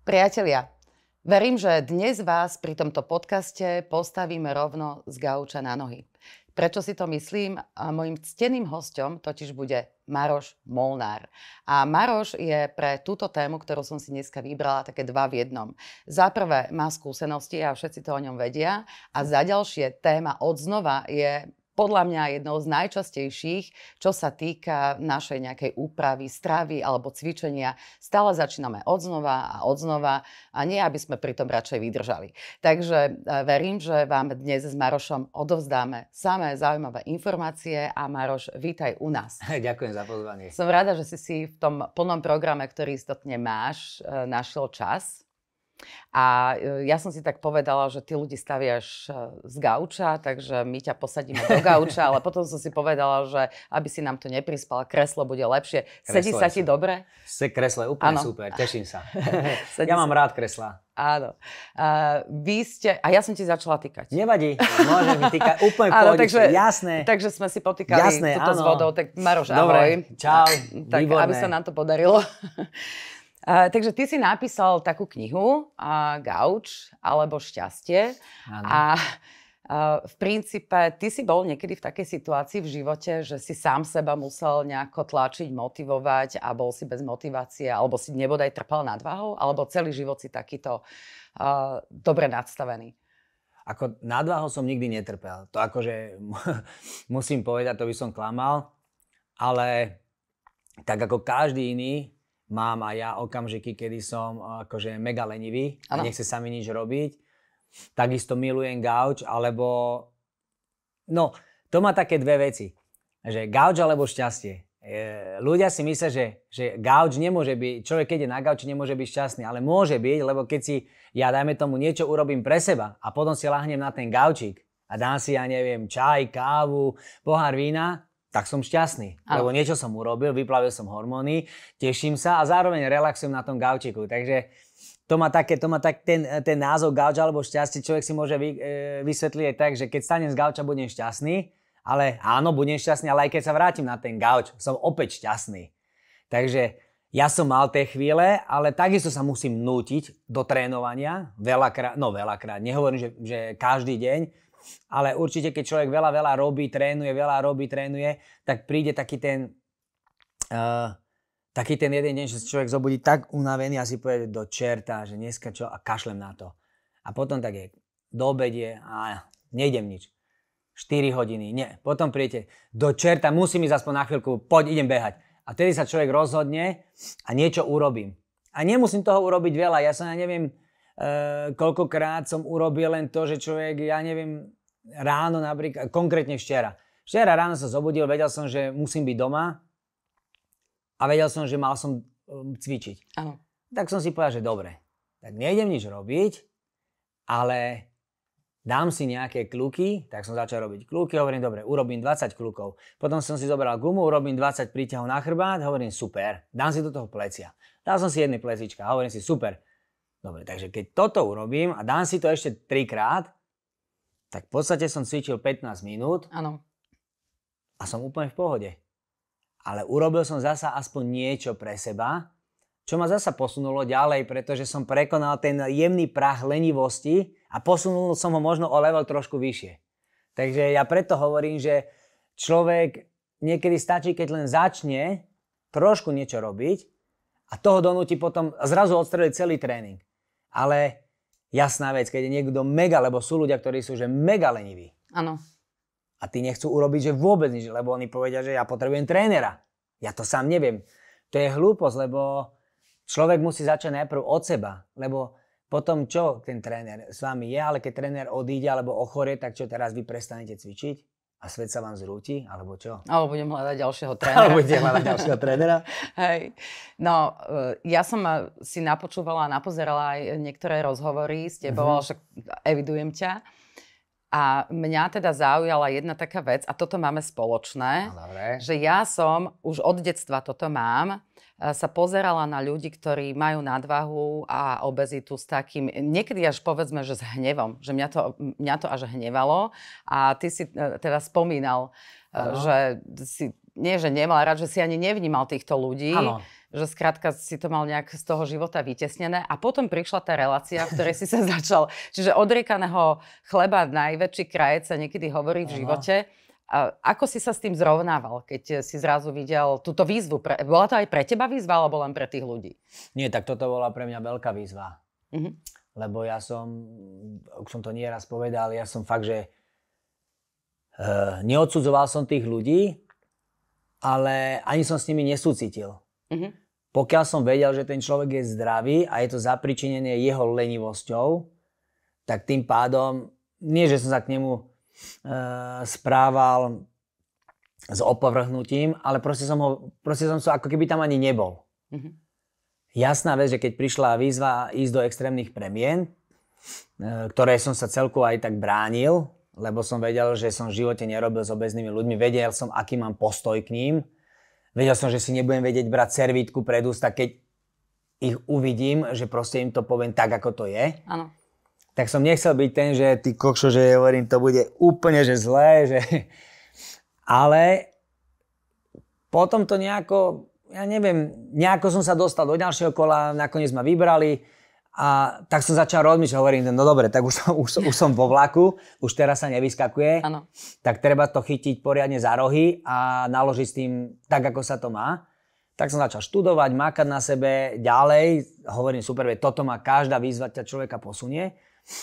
Priatelia, verím, že dnes vás pri tomto podcaste postavíme rovno z gauča na nohy. Prečo si to myslím? A mojim cteným hostom totiž bude Maroš Molnár. A Maroš je pre túto tému, ktorú som si dneska vybrala, také dva v jednom. Za prvé má skúsenosti a všetci to o ňom vedia. A za ďalšie téma odznova je podľa mňa jednou z najčastejších, čo sa týka našej nejakej úpravy, stravy alebo cvičenia. Stále začíname znova a odznova a nie, aby sme pri tom radšej vydržali. Takže e, verím, že vám dnes s Marošom odovzdáme samé zaujímavé informácie a Maroš, vítaj u nás. Ďakujem za pozvanie. Som rada, že si si v tom plnom programe, ktorý istotne máš, e, našiel čas. A e, ja som si tak povedala, že ty ľudí staviaš e, z gauča, takže my ťa posadíme do gauča, ale potom som si povedala, že aby si nám to neprispal, kreslo bude lepšie. Kreslo Sedí sa ti dobre? Se kreslo je úplne ano. super, teším sa. ja mám sa... rád kresla. Áno. A, vy ste, a ja som ti začala týkať. Nevadí, môžem mi týkať úplne áno, takže, jasné. Takže sme si potýkali Jasné, túto áno. s vodou, tak Maroš, Dobre, ahoj. čau, tak, výborné. aby sa nám to podarilo takže ty si napísal takú knihu, uh, Gauč alebo šťastie. Ano. A Uh, v princípe, ty si bol niekedy v takej situácii v živote, že si sám seba musel nejako tlačiť, motivovať a bol si bez motivácie, alebo si nebodaj trpal nadvahou, alebo celý život si takýto uh, dobre nadstavený? Ako nadvahou som nikdy netrpel. To akože musím povedať, to by som klamal, ale tak ako každý iný, mám aj ja okamžiky, kedy som eh, akože mega lenivý ano. a nechce sa mi nič robiť. Takisto milujem gauč, alebo... No, to má také dve veci. Že gauč alebo šťastie. Eh, ľudia si myslia, že, že gauč nemôže byť, človek keď je na gauči nemôže byť šťastný, ale môže byť, lebo keď si ja dajme tomu niečo urobím pre seba a potom si lahnem na ten gaučík a dám si, ja neviem, čaj, kávu, pohár vína, tak som šťastný, Ale. lebo niečo som urobil, vyplavil som hormóny, teším sa a zároveň relaxujem na tom gaučiku. Takže to má, také, to má tak ten, ten názov gauč alebo šťastie, človek si môže vy, e, vysvetliť aj tak, že keď stanem z gauča, budem šťastný, ale áno, budem šťastný, ale aj keď sa vrátim na ten gauč, som opäť šťastný. Takže ja som mal tie chvíle, ale takisto sa musím nútiť do trénovania, veľakrát, no veľakrát, nehovorím, že, že každý deň, ale určite keď človek veľa, veľa robí, trénuje, veľa robí, trénuje, tak príde taký ten, uh, taký ten jeden deň, že človek zobudí tak unavený a si povie do čerta, že dneska čo a kašlem na to. A potom tak je, do obede a nejdem nič. 4 hodiny, nie. Potom príjete, do čerta, musím ísť aspoň na chvíľku, poď, idem behať. A vtedy sa človek rozhodne a niečo urobím. A nemusím toho urobiť veľa, ja sa ja neviem, Eh, koľkokrát som urobil len to, že človek, ja neviem, ráno napríklad, konkrétne včera. Včera ráno som zobudil, vedel som, že musím byť doma a vedel som, že mal som eh, cvičiť. Ano. Tak som si povedal, že dobre, tak nejdem nič robiť, ale dám si nejaké kluky, tak som začal robiť kluky, hovorím, dobre, urobím 20 klukov. Potom som si zobral gumu, urobím 20 príťahov na chrbát, hovorím, super, dám si do toho plecia. Dal som si jedny plecička, hovorím si, super, Dobre, takže keď toto urobím a dám si to ešte trikrát, tak v podstate som cvičil 15 minút ano. a som úplne v pohode. Ale urobil som zasa aspoň niečo pre seba, čo ma zasa posunulo ďalej, pretože som prekonal ten jemný prach lenivosti a posunul som ho možno o level trošku vyššie. Takže ja preto hovorím, že človek niekedy stačí, keď len začne trošku niečo robiť a toho donúti potom zrazu odstreliť celý tréning. Ale jasná vec, keď je niekto mega, lebo sú ľudia, ktorí sú že mega leniví. Áno. A tí nechcú urobiť, že vôbec nič, lebo oni povedia, že ja potrebujem trénera. Ja to sám neviem. To je hlúposť, lebo človek musí začať najprv od seba, lebo potom čo ten tréner s vami je, ale keď tréner odíde alebo ochorie, tak čo teraz vy prestanete cvičiť? a svet sa vám zrúti, alebo čo? Alebo budem hľadať ďalšieho trénera. alebo budem hľadať ďalšieho trénera. Hej. No, e, ja som e, si napočúvala a napozerala aj niektoré rozhovory s tebou, uh-huh. však evidujem ťa. A mňa teda zaujala jedna taká vec, a toto máme spoločné, no, že ja som, už od detstva toto mám, sa pozerala na ľudí, ktorí majú nadvahu a obezitu s takým, niekedy až povedzme, že s hnevom, že mňa to, mňa to až hnevalo. A ty si e, teda spomínal, ano. E, že si, nie že nemal rád, že si ani nevnímal týchto ľudí. Ano že skrátka si to mal nejak z toho života vytesnené. A potom prišla tá relácia, v ktorej si sa začal. Čiže odriekaného chleba najväčší krajec sa niekedy hovorí v živote. A ako si sa s tým zrovnával, keď eh, si zrazu videl túto výzvu? Pre, bola to aj pre teba výzva, alebo len pre tých ľudí? Nie, tak toto bola pre mňa veľká výzva. Mm-hmm. Lebo ja som, už som to nieraz povedal, ja som fakt, že uh, neodsudzoval som tých ľudí, ale ani som s nimi nesúcitil. Mm-hmm. Pokiaľ som vedel, že ten človek je zdravý a je to zapričinené jeho lenivosťou, tak tým pádom, nie že som sa k nemu E, správal s opovrhnutím, ale proste som, ho, proste som sa so, ako keby tam ani nebol. Mhm. Jasná vec, že keď prišla výzva ísť do extrémnych premien, e, ktoré som sa celku aj tak bránil, lebo som vedel, že som v živote nerobil s obeznými ľuďmi, vedel som, aký mám postoj k ním, vedel som, že si nebudem vedieť brať servítku pred ústa, keď ich uvidím, že proste im to poviem tak, ako to je. Áno tak som nechcel byť ten, že ty kokšo, že hovorím, to bude úplne, že zlé, že... Ale potom to nejako, ja neviem, nejako som sa dostal do ďalšieho kola, nakoniec ma vybrali a tak som začal rozmýšľať, hovorím, no dobre, tak už som, už, už som vo vlaku, už teraz sa nevyskakuje, ano. tak treba to chytiť poriadne za rohy a naložiť s tým tak, ako sa to má. Tak som začal študovať, mákať na sebe ďalej, hovorím super, toto má každá výzva, ťa človeka posunie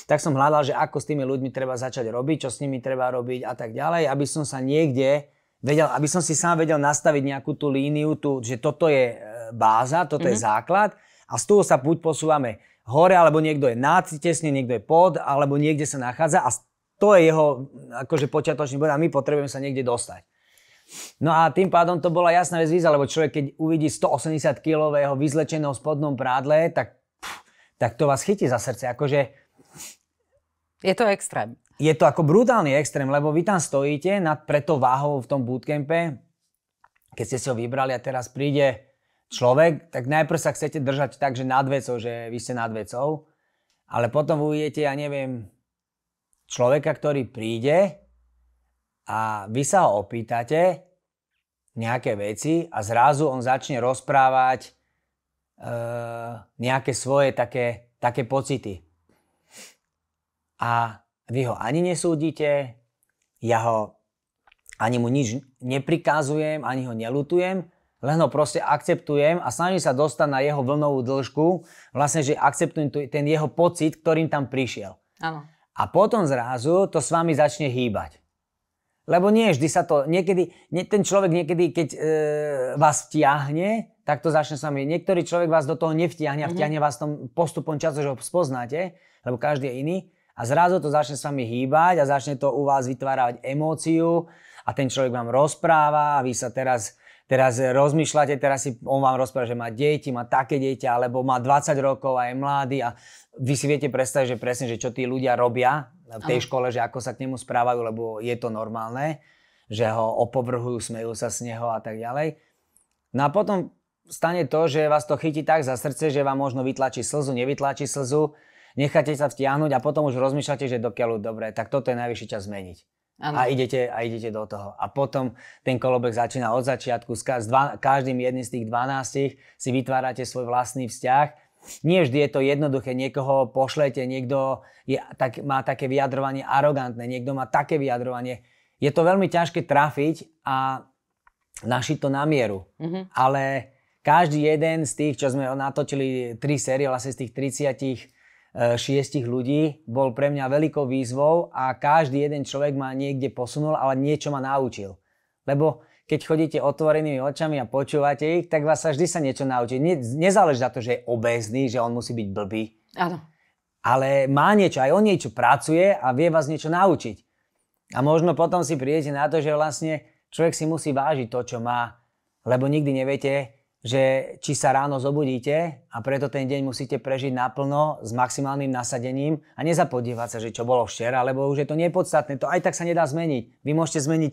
tak som hľadal, že ako s tými ľuďmi treba začať robiť, čo s nimi treba robiť a tak ďalej, aby som sa niekde vedel, aby som si sám vedel nastaviť nejakú tú líniu, tú, že toto je e, báza, toto mm-hmm. je mhm. základ a z toho sa buď posúvame hore, alebo niekto je nad, tesne, niekto je pod, alebo niekde sa nachádza a to je jeho akože počiatočný bod a my potrebujeme sa niekde dostať. No a tým pádom to bola jasná vec výzva, lebo človek, keď uvidí 180 kilového vyzlečeného spodnom prádle, tak, pff, tak to vás chytí za srdce. Akože je to extrém. Je to ako brutálny extrém, lebo vy tam stojíte nad preto váhou v tom bootcampe, keď ste si ho vybrali a teraz príde človek, tak najprv sa chcete držať tak, že nad vecou, že vy ste nad vecou, ale potom uvidíte, ja neviem, človeka, ktorý príde a vy sa ho opýtate nejaké veci a zrazu on začne rozprávať e, nejaké svoje také, také pocity a vy ho ani nesúdite, ja ho ani mu nič neprikazujem, ani ho nelutujem, len ho proste akceptujem a snažím sa dostať na jeho vlnovú dĺžku, vlastne, že akceptujem ten jeho pocit, ktorým tam prišiel. Áno. A potom zrazu to s vami začne hýbať. Lebo nie vždy sa to, niekedy, nie, ten človek niekedy, keď e, vás vtiahne, tak to začne s vami. Niektorý človek vás do toho nevtiahne a mhm. vtiahne mm-hmm. vás tom postupom času, že ho spoznáte, lebo každý je iný a zrazu to začne s vami hýbať a začne to u vás vytvárať emóciu a ten človek vám rozpráva a vy sa teraz teraz rozmýšľate, teraz si on vám rozpráva, že má deti, má také dieťa, alebo má 20 rokov a je mladý a vy si viete predstaviť, že presne, že čo tí ľudia robia v tej Aha. škole, že ako sa k nemu správajú, lebo je to normálne, že ho opovrhujú, smejú sa s neho a tak ďalej. No a potom stane to, že vás to chytí tak za srdce, že vám možno vytlačí slzu, nevytlačí slzu, necháte sa vtiahnuť a potom už rozmýšľate, že dokiaľ dobre, tak toto je najvyšší čas zmeniť. Ano. A, idete, a idete do toho. A potom ten kolobek začína od začiatku. S každým jedným z tých 12 si vytvárate svoj vlastný vzťah nie vždy je to jednoduché, niekoho pošlete, niekto je, tak, má také vyjadrovanie arogantné, niekto má také vyjadrovanie. Je to veľmi ťažké trafiť a našiť to na mieru. Mm-hmm. Ale každý jeden z tých, čo sme natočili, tri série, vlastne z tých 30 Eh, šiestich ľudí bol pre mňa veľkou výzvou a každý jeden človek ma niekde posunul, ale niečo ma naučil. Lebo keď chodíte otvorenými očami a počúvate ich, tak vás sa vždy sa niečo naučí. Ne, nezáleží na to, že je obezný, že on musí byť blbý. Áno. Ale má niečo, aj on niečo pracuje a vie vás niečo naučiť. A možno potom si prídete na to, že vlastne človek si musí vážiť to, čo má, lebo nikdy neviete, že či sa ráno zobudíte a preto ten deň musíte prežiť naplno s maximálnym nasadením a nezapodívať sa, že čo bolo včera, lebo už je to nepodstatné, to aj tak sa nedá zmeniť. Vy môžete zmeniť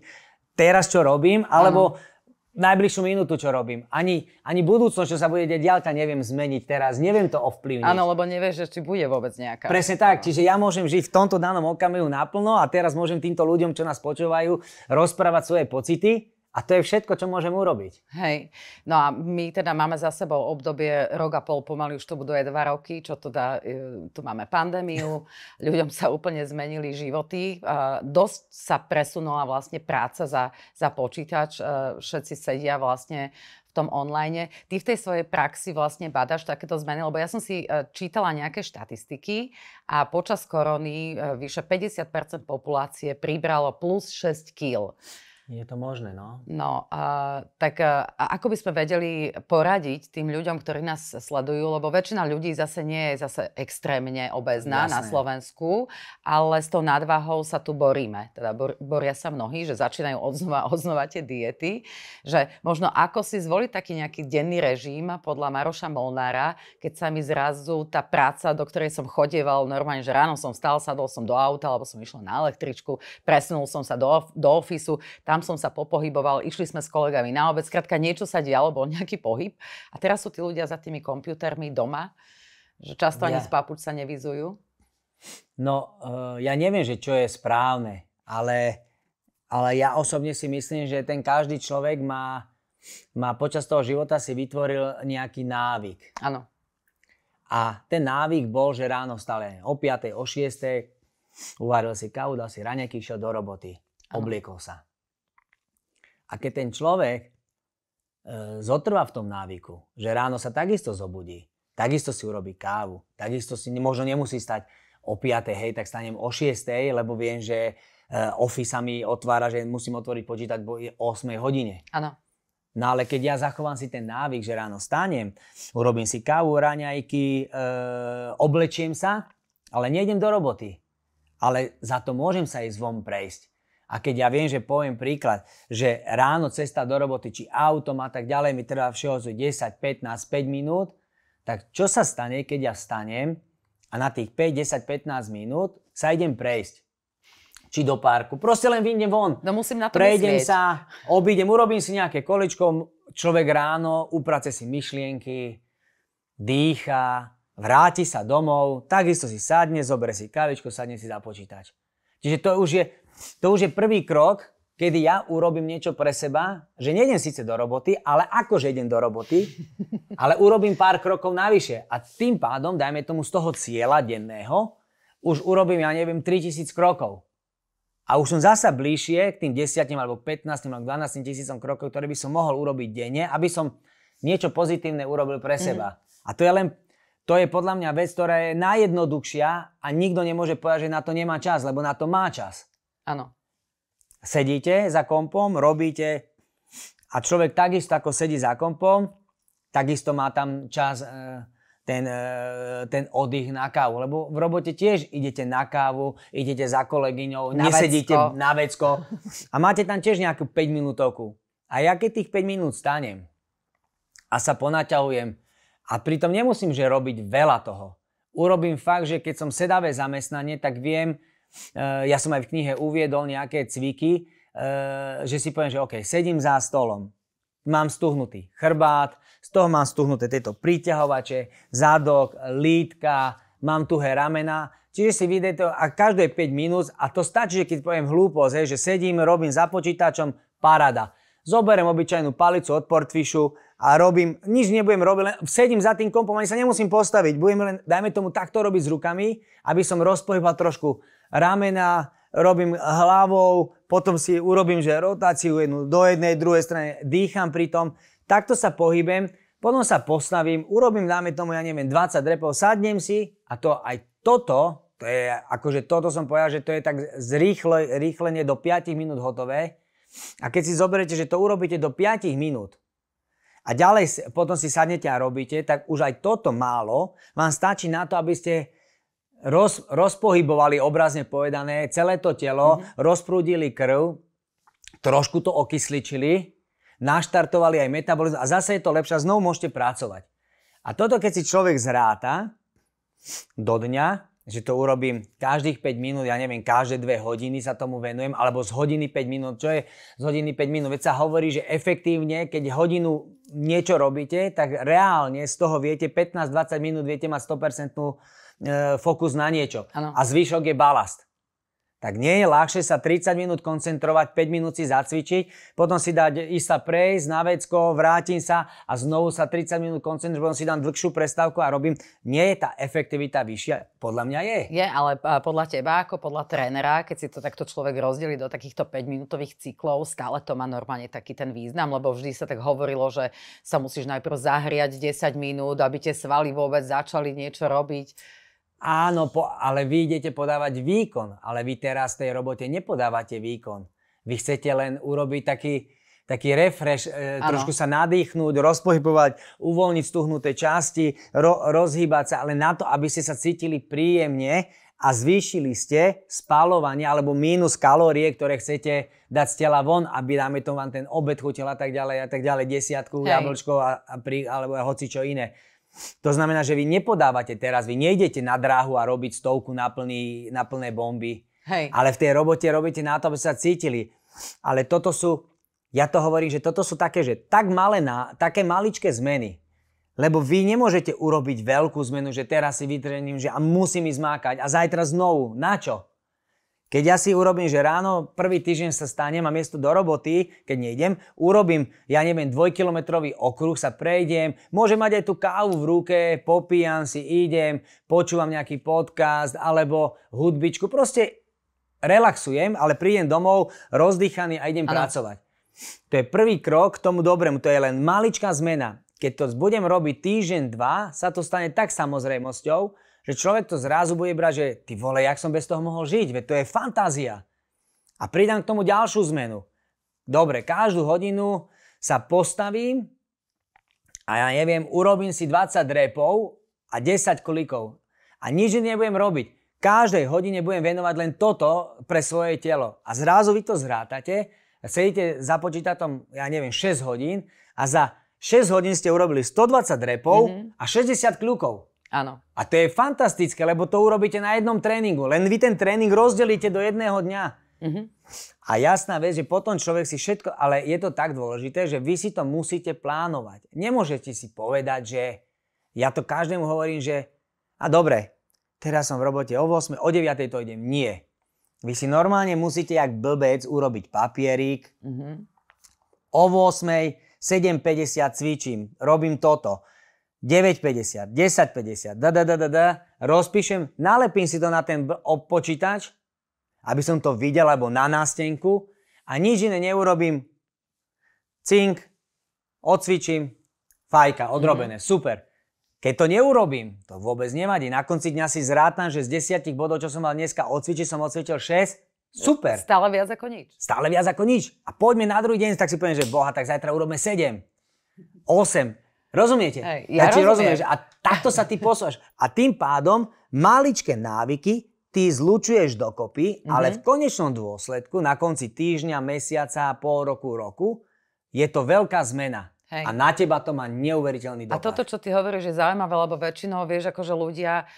teraz, čo robím, alebo ano najbližšiu minútu, čo robím. Ani, ani budúcnosť, čo sa bude deť ďalej, neviem zmeniť teraz, neviem to ovplyvniť. Áno, lebo nevieš, že či bude vôbec nejaká. Presne tak, čiže ja môžem žiť v tomto danom okamihu naplno a teraz môžem týmto ľuďom, čo nás počúvajú, rozprávať svoje pocity a to je všetko, čo môžem urobiť. Hej. No a my teda máme za sebou obdobie rok a pol, pomaly už to budú aj dva roky, čo teda, e, tu máme pandémiu, ľuďom sa úplne zmenili životy, dosť sa presunula vlastne práca za, za počítač, e, všetci sedia vlastne v tom online. Ty v tej svojej praxi vlastne badaš takéto zmeny, lebo ja som si e, čítala nejaké štatistiky a počas korony vyše 50% populácie pribralo plus 6 kg. Je to možné, no. No, a, tak e, a, ako by sme vedeli poradiť tým ľuďom, ktorí nás sledujú, lebo väčšina ľudí zase nie je zase extrémne obezná Jasné. na Slovensku, ale s tou nadvahou sa tu boríme. Teda bor, boria sa mnohí, že začínajú odznova, odznova tie diety, že možno ako si zvoliť taký nejaký denný režim podľa Maroša Molnára, keď sa mi zrazu tá práca, do ktorej som chodieval normálne, že ráno som vstal, sadol som do auta, alebo som išiel na električku, presunul som sa do, do ofisu, tá tam som sa popohyboval, išli sme s kolegami na obec, skrátka niečo sa dialo, bol nejaký pohyb. A teraz sú tí ľudia za tými kompiútermi doma, že často ani ja. z papuč sa nevizujú. No, e, ja neviem, že čo je správne, ale, ale ja osobne si myslím, že ten každý človek má, má počas toho života si vytvoril nejaký návyk. Áno. A ten návyk bol, že ráno stále o 5, o 6, uvaril si kávu, dal si raňaky, išiel do roboty, ano. obliekol sa. A keď ten človek e, zotrvá v tom návyku, že ráno sa takisto zobudí, takisto si urobí kávu, takisto si možno nemusí stať o 5, hej, tak stanem o 6, lebo viem, že e, Office sa mi otvára, že musím otvoriť počítač bo je o 8 hodine. Áno. No ale keď ja zachovám si ten návyk, že ráno stanem, urobím si kávu, raňajky, e, oblečiem sa, ale nejdem do roboty. Ale za to môžem sa ísť von prejsť. A keď ja viem, že poviem príklad, že ráno cesta do roboty, či autom a tak ďalej mi trvá všeho 10, 15, 5 minút, tak čo sa stane, keď ja vstanem a na tých 5, 10, 15 minút sa idem prejsť? či do parku. Proste len vyjdem von. No musím na to Prejdem myslieť. sa, obídem, urobím si nejaké kolečko, človek ráno uprace si myšlienky, dýcha, vráti sa domov, takisto si sadne, zobere si kavičko, sadne si za počítač. Čiže to už je to už je prvý krok, kedy ja urobím niečo pre seba, že nejdem síce do roboty, ale akože idem do roboty, ale urobím pár krokov navyše. A tým pádom, dajme tomu z toho cieľa denného, už urobím, ja neviem, 3000 krokov. A už som zasa bližšie k tým 10 alebo 15 alebo 12 tisícom krokov, ktoré by som mohol urobiť denne, aby som niečo pozitívne urobil pre mhm. seba. mm A to je len to je podľa mňa vec, ktorá je najjednoduchšia a nikto nemôže povedať, že na to nemá čas, lebo na to má čas. Áno. Sedíte za kompom, robíte a človek takisto ako sedí za kompom, takisto má tam čas e, ten, e, ten oddych na kávu. Lebo v robote tiež idete na kávu, idete za kolegyňou, na nesedíte vecko. na vecko a máte tam tiež nejakú 5 minútovku. A ja keď tých 5 minút stanem a sa ponaťahujem a pritom nemusím že robiť veľa toho. Urobím fakt, že keď som sedavé zamestnanie, tak viem, Eh, ja som aj v knihe uviedol nejaké cviky, eh, že si poviem, že OK, sedím za stolom, mám stuhnutý chrbát, z toho mám stuhnuté tieto priťahovače, zadok, lítka, mám tuhé ramena, Čiže si vyjde to a každé 5 minút a to stačí, že keď poviem hlúposť, že sedím, robím za počítačom, parada. Zoberiem obyčajnú palicu od portfišu a robím, nič nebudem robiť, len sedím za tým kompom, ani sa nemusím postaviť, budem len, dajme tomu, takto robiť s rukami, aby som rozpohyboval trošku ramena, robím hlavou, potom si urobím, že rotáciu jednu do jednej, druhej strane, dýcham pri tom, takto sa pohybem, potom sa postavím, urobím, dáme tomu, ja neviem, 20 repov, sadnem si a to aj toto, to je, akože toto som povedal, že to je tak zrýchle, rýchlenie do 5 minút hotové. A keď si zoberete, že to urobíte do 5 minút, a ďalej potom si sadnete a robíte, tak už aj toto málo vám stačí na to, aby ste roz, rozpohybovali obrazne povedané celé to telo, mm-hmm. rozprúdili krv, trošku to okysličili, naštartovali aj metabolizmus a zase je to lepšie znovu môžete pracovať. A toto, keď si človek zráta do dňa, že to urobím každých 5 minút, ja neviem, každé 2 hodiny sa tomu venujem, alebo z hodiny 5 minút, čo je z hodiny 5 minút? Veď sa hovorí, že efektívne, keď hodinu niečo robíte, tak reálne z toho viete 15-20 minút, viete mať 100% e, fokus na niečo. Ano. A zvyšok je balast tak nie je ľahšie sa 30 minút koncentrovať, 5 minút si zacvičiť, potom si dať ísť sa prejsť na vecko, vrátim sa a znovu sa 30 minút koncentrujem, potom si dám dlhšiu prestávku a robím. Nie je tá efektivita vyššia? Podľa mňa je. Je, ale podľa teba, ako podľa trénera, keď si to takto človek rozdeli do takýchto 5-minútových cyklov, stále to má normálne taký ten význam, lebo vždy sa tak hovorilo, že sa musíš najprv zahriať 10 minút, aby tie svaly vôbec začali niečo robiť. Áno, po, ale vy idete podávať výkon, ale vy teraz v tej robote nepodávate výkon. Vy chcete len urobiť taký, taký refresh, e, trošku sa nadýchnúť, rozpohybovať, uvoľniť stuhnuté časti, ro, rozhýbať sa, ale na to, aby ste sa cítili príjemne a zvýšili ste spalovanie alebo mínus kalórie, ktoré chcete dať z tela von, aby dáme to vám ten obed chutil a tak ďalej a tak ďalej, desiatku jablčkov a, a pri, alebo hoci čo iné. To znamená, že vy nepodávate teraz, vy nejdete na dráhu a robiť stovku na, plný, na plné bomby, Hej. ale v tej robote robíte na to, aby sa cítili. Ale toto sú, ja to hovorím, že toto sú také, že tak malé, na, také maličké zmeny, lebo vy nemôžete urobiť veľkú zmenu, že teraz si vytrením, že a musím ísť mákať a zajtra znovu. Na čo? Keď ja si urobím, že ráno prvý týždeň sa stánem a miesto do roboty, keď nejdem, urobím, ja neviem, dvojkilometrový okruh, sa prejdem, môžem mať aj tú kávu v ruke, popíjam si, idem, počúvam nejaký podcast alebo hudbičku, proste relaxujem, ale prídem domov rozdýchaný a idem ano. pracovať. To je prvý krok k tomu dobrému, to je len maličká zmena. Keď to budem robiť týždeň, dva, sa to stane tak samozrejmosťou, že človek to zrazu bude brať, že ty vole, jak som bez toho mohol žiť, veď to je fantázia. A pridám k tomu ďalšiu zmenu. Dobre, každú hodinu sa postavím a ja neviem, urobím si 20 repov a 10 klikov. A nič nebudem robiť. Každej hodine budem venovať len toto pre svoje telo. A zrazu vy to zrátate, sedíte za počítatom, ja neviem, 6 hodín a za 6 hodín ste urobili 120 repov mm-hmm. a 60 kľukov. Áno. A to je fantastické, lebo to urobíte na jednom tréningu. Len vy ten tréning rozdelíte do jedného dňa. Mm-hmm. A jasná vec, že potom človek si všetko, ale je to tak dôležité, že vy si to musíte plánovať. Nemôžete si povedať, že ja to každému hovorím, že a dobre, teraz som v robote o 8, o 9 to idem. Nie. Vy si normálne musíte jak blbec urobiť papierík. Mm-hmm. O 8, 7.50 cvičím, robím toto. 9,50, 10,50, da, da, da, da, da, rozpíšem, nalepím si to na ten počítač, aby som to videl, alebo na nástenku a nič iné neurobím. Cink, odcvičím, fajka, mhm. odrobené, mm super. Keď to neurobím, to vôbec nevadí. Na konci dňa si zrátam, že z desiatich bodov, čo som mal dneska odcvičiť, som odcvičil 6, Super. Stále viac ako nič. Stále viac ako nič. A poďme na druhý deň, tak si poviem, že boha, tak zajtra urobme 7, 8 Rozumiete? Hey, ja, ja rozumiem. rozumieš. A takto sa ty posúvaš. A tým pádom maličké návyky ty zlučuješ dokopy, mm-hmm. ale v mhm. konečnom dôsledku, na konci týždňa, mesiaca, pol roku, roku, je to veľká zmena. Hej. A na teba to má neuveriteľný dopad. A toto, čo ty hovoríš, je zaujímavé, lebo väčšinou vieš, akože ľudia,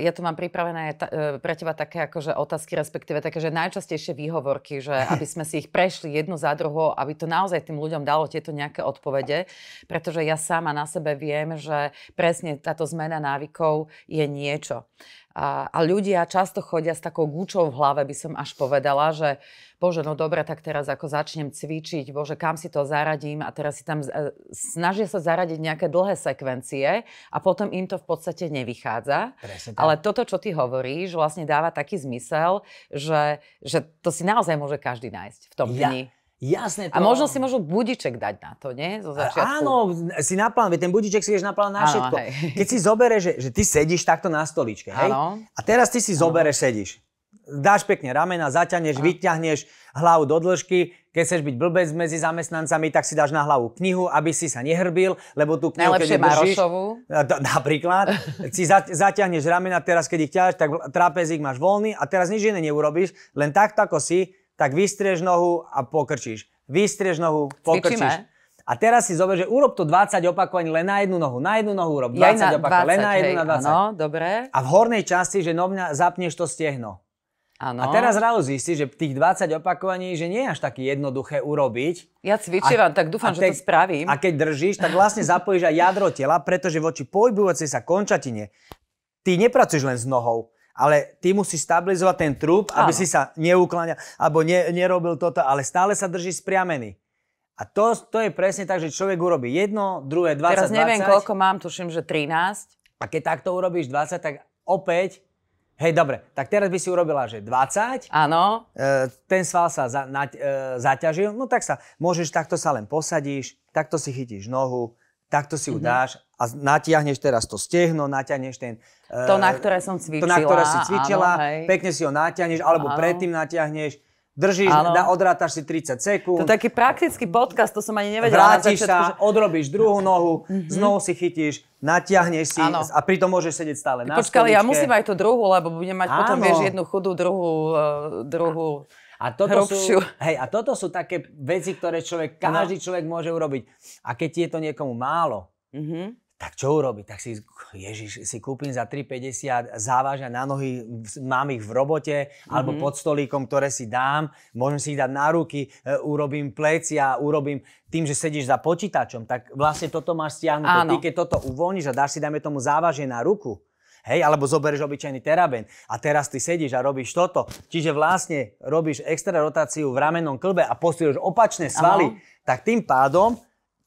ja tu mám pripravené e, pre teba také akože otázky, respektíve také, že najčastejšie výhovorky, že aby sme si ich prešli jednu za druhou, aby to naozaj tým ľuďom dalo tieto nejaké odpovede, pretože ja sama na sebe viem, že presne táto zmena návykov je niečo. A, a ľudia často chodia s takou gúčou v hlave, by som až povedala, že bože, no dobre, tak teraz ako začnem cvičiť, bože, kam si to zaradím a teraz si tam e, snažia sa zaradiť nejaké dlhé sekvencie a potom im to v podstate nevychádza. Presne, Ale toto, čo ty hovoríš, vlastne dáva taký zmysel, že, že to si naozaj môže každý nájsť v tom ja. dni. Jasne to. A možno si môžu budiček dať na to, nie? Zo začiatku. Áno, si na ten budiček si vieš na plán na všetko. Áno, Keď si zoberieš, že, že ty sedíš takto na stoličke, hej? Áno. A teraz ty si zoberieš, sedíš dáš pekne ramena, zaťaneš, a. vyťahneš hlavu do dĺžky, keď chceš byť blbec medzi zamestnancami, tak si dáš na hlavu knihu, aby si sa nehrbil, lebo tú knihu, Najlepšie keď držíš, napríklad, si za, zaťahneš ramena, teraz keď ich ťaháš, tak trapezík máš voľný a teraz nič iné neurobiš, len takto ako si, tak vystrieš nohu a pokrčíš. Vystrieš nohu, pokrčíš. Cvičíme. A teraz si zober, že urob to 20 opakovaní len na jednu nohu. Na jednu nohu urob 20 ja opakovaní, len na jednu hej, na 20. Áno, dobre. A v hornej časti, že mňa zapneš to stiehno. Ano. A teraz zrazu zistíš, že tých 20 opakovaní, že nie je až také jednoduché urobiť. Ja cvičím, tak dúfam, te, že to spravím. A keď držíš, tak vlastne zapojíš aj jadro tela, pretože voči pohybujúcej sa končatine ty nepracuješ len s nohou, ale ty musíš stabilizovať ten trup, aby si sa neukláňal, alebo ne, nerobil toto, ale stále sa drží spriamený. A to, to je presne tak, že človek urobí jedno, druhé, 20, Teraz neviem, 20. koľko mám, tuším, že 13. A keď takto urobíš 20, tak opäť Hej, dobre, tak teraz by si urobila, že 20. Áno. E, ten sval sa za, na, e, zaťažil, no tak sa, môžeš, takto sa len posadíš, takto si chytíš nohu, takto si ju mm-hmm. dáš a natiahneš teraz to stehno, natiahneš ten... E, to, na ktoré som cvičila. To, na ktoré si cvičila, áno, pekne si ho natiahneš, alebo áno. predtým natiahneš Držíš, ano. da, odrátaš si 30 sekúnd. To je taký praktický podcast, to som ani nevedela. Vrátiš sa, že... odrobíš druhú nohu, mm-hmm. znovu si chytíš, natiahneš si ano. a pritom môžeš sedieť stále Ty, na počkali, stoličke. ja musím aj tú druhú, lebo budem mať ano. potom, vieš, jednu chudú, druhú, e, druhú a toto, sú, hej, a toto sú také veci, ktoré človek, každý človek môže urobiť. A keď je to niekomu málo, mm-hmm tak čo urobiť? Tak si, ježiš, si kúpim za 3,50 závaža na nohy, mám ich v robote mm-hmm. alebo mhm. pod stolíkom, ktoré si dám, môžem si ich dať na ruky, e, urobím plecia, urobím tým, že sedíš za počítačom, tak vlastne toto máš stiahnuté. Áno. Ty, keď toto uvoľníš a dáš si, dajme tomu, závažie na ruku, Hej, alebo zoberieš obyčajný teraben a teraz ty sedíš a robíš toto. Čiže vlastne robíš extra rotáciu v ramenom klbe a posiluješ opačné svaly. Ano. Tak tým pádom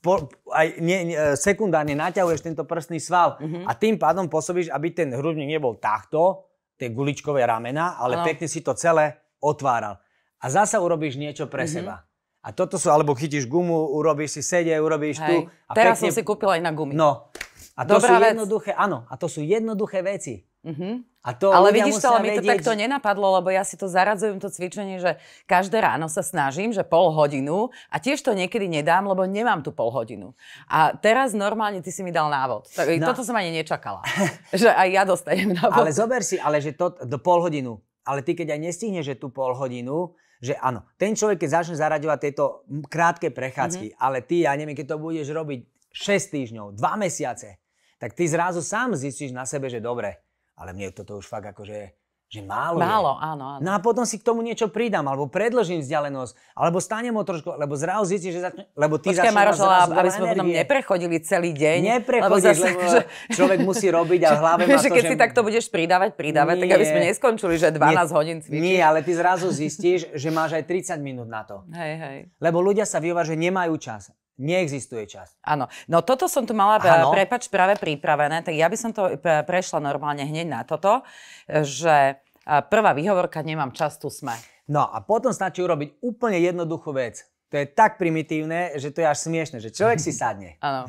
po, aj nie, nie, e, sekundárne naťahuješ tento prstný sval mm-hmm. a tým pádom pôsobíš, aby ten hrudník nebol takto, tie guličkové ramena, ale ano. pekne si to celé otváral. A zasa urobíš niečo pre mm-hmm. seba. A toto sú, alebo chytíš gumu, urobíš si sedie, urobíš Hej. tu. A Teraz pekne... som si kúpila aj na gumy. No. A to Dobrá sú vec. jednoduché, áno, a to sú jednoduché veci. Mm-hmm. A to ale vidíš to, ale mi to vedieť... takto nenapadlo, lebo ja si to zaradzujem to cvičenie, že každé ráno sa snažím, že pol hodinu a tiež to niekedy nedám, lebo nemám tu pol hodinu. A teraz normálne ty si mi dal návod. Tak, no. Toto som ani nečakala, že aj ja dostanem návod. Ale zober si, ale že to do pol hodinu. Ale ty keď aj nestihneš, že tu pol hodinu, že áno, ten človek, keď začne zaraďovať tieto krátke prechádzky, mm-hmm. ale ty, ja neviem, keď to budeš robiť 6 týždňov, 2 mesiace, tak ty zrazu sám zistíš na sebe, že dobre, ale mne je toto už fakt akože že málo, málo je. áno, áno. No a potom si k tomu niečo pridám, alebo predlžím vzdialenosť, alebo stanem o trošku, lebo zrazu zistíš, že začne, lebo ty Počkej, Maroš, ale aby sme potom neprechodili celý deň. Neprechodíš, lebo, zase, lebo že... Akože- človek musí robiť a v hlave má to, Keď že... si takto budeš pridávať, pridávať, tak aby sme neskončili, že 12 nie, hodín cvičíš. Nie, ale ty zrazu zistíš, že máš aj 30 minút na to. Hej, hej. Lebo ľudia sa vyhová, že nemajú čas neexistuje čas. Áno. No toto som tu mala, ano. E, prepač, práve pripravené, tak ja by som to e, prešla normálne hneď na toto, že e, prvá výhovorka, nemám čas, tu sme. No a potom stačí urobiť úplne jednoduchú vec. To je tak primitívne, že to je až smiešne, že človek si sadne. Áno.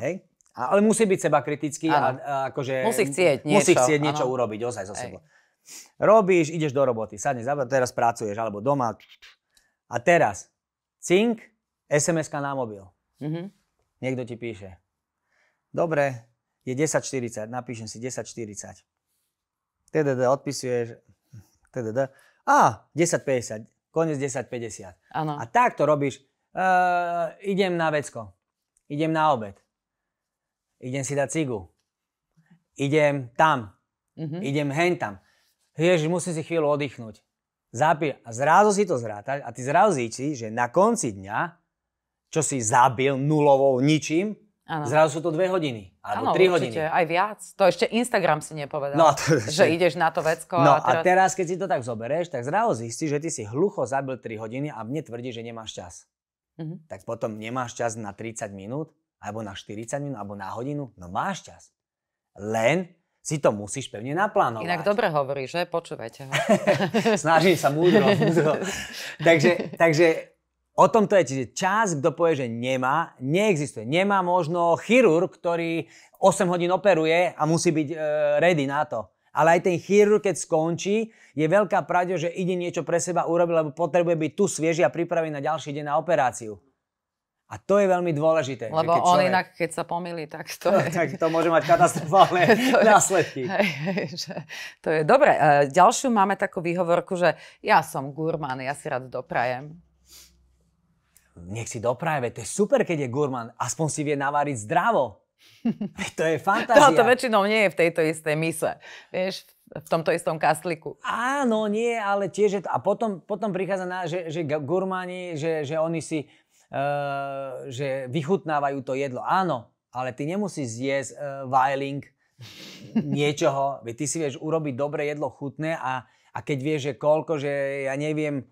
Ale musí byť seba kritický a, a akože... Musí chcieť niečo. Musí chcieť niečo ano. urobiť, ozaj za sebou. Robíš, ideš do roboty, sadne, teraz pracuješ, alebo doma. A teraz, cink, sms na mobil. Mm-hmm. Niekto ti píše, dobre, je 10.40, napíšem si 10.40. TDD odpisuješ, TDD, a 10.50, koniec 10.50. Ano. A tak to robíš, uh, idem na vecko, idem na obed, idem si dať cigu, idem tam, mm-hmm. idem hen tam. Ježiš, musím si chvíľu oddychnúť. Zapíš a zrazu si to zrátaš a ty zrazu zíči, že na konci dňa čo si zabil nulovou ničím, Ano. Zrazu sú to dve hodiny, alebo ano, tri určite, hodiny. aj viac. To ešte Instagram si nepovedal, no, to, že ideš na to vecko. No a teraz... a teraz, keď si to tak zoberieš, tak zrazu zistíš, že ty si hlucho zabil 3 hodiny a mne tvrdí, že nemáš čas. Mhm. Tak potom nemáš čas na 30 minút, alebo na 40 minút, alebo na hodinu. No máš čas. Len si to musíš pevne naplánovať. Inak dobre hovoríš, že? Počúvajte ho. Snažím sa múdro, múdro. takže, takže O tom to je, čiže čas, kto povie, že nemá, neexistuje. Nemá možno chirurg, ktorý 8 hodín operuje a musí byť e, ready na to. Ale aj ten chirurg, keď skončí, je veľká pravda, že ide niečo pre seba urobiť, lebo potrebuje byť tu svieži a pripraviť na ďalší deň na operáciu. A to je veľmi dôležité. Lebo keď on inak, keď sa pomýli, tak to je... Tak to môže mať katastrofálne to je... následky. Hej, hej, že... To je dobre. Ďalšiu máme takú výhovorku, že ja som gurmán, ja si rád doprajem nech si dopraje, to je super, keď je gurman, aspoň si vie naváriť zdravo. to je fantázia. Toto väčšinou nie je v tejto istej mise. Vieš, v tomto istom kastliku. Áno, nie, ale tiež je to... A potom, potom prichádza na, že, že gurmani, že, že oni si uh, že vychutnávajú to jedlo. Áno, ale ty nemusíš zjesť uh, vajling niečoho. Ty si vieš urobiť dobre jedlo chutné a, a keď vieš, že koľko, že ja neviem,